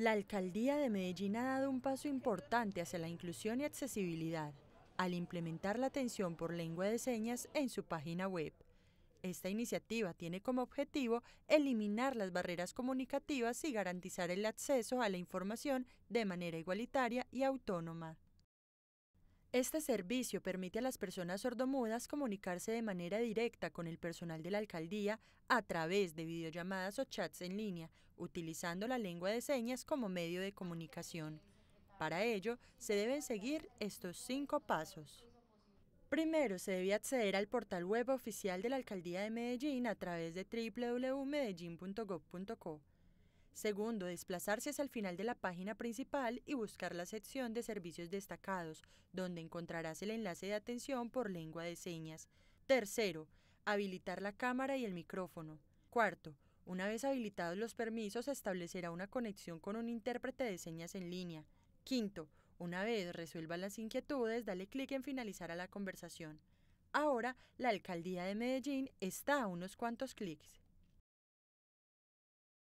La alcaldía de Medellín ha dado un paso importante hacia la inclusión y accesibilidad al implementar la atención por lengua de señas en su página web. Esta iniciativa tiene como objetivo eliminar las barreras comunicativas y garantizar el acceso a la información de manera igualitaria y autónoma. Este servicio permite a las personas sordomudas comunicarse de manera directa con el personal de la alcaldía a través de videollamadas o chats en línea, utilizando la lengua de señas como medio de comunicación. Para ello, se deben seguir estos cinco pasos. Primero, se debe acceder al portal web oficial de la Alcaldía de Medellín a través de www.medellin.gov.co. Segundo, desplazarse hasta el final de la página principal y buscar la sección de servicios destacados, donde encontrarás el enlace de atención por lengua de señas. Tercero, habilitar la cámara y el micrófono. Cuarto, una vez habilitados los permisos, establecerá una conexión con un intérprete de señas en línea. Quinto, una vez resuelva las inquietudes, dale clic en finalizar a la conversación. Ahora, la alcaldía de Medellín está a unos cuantos clics.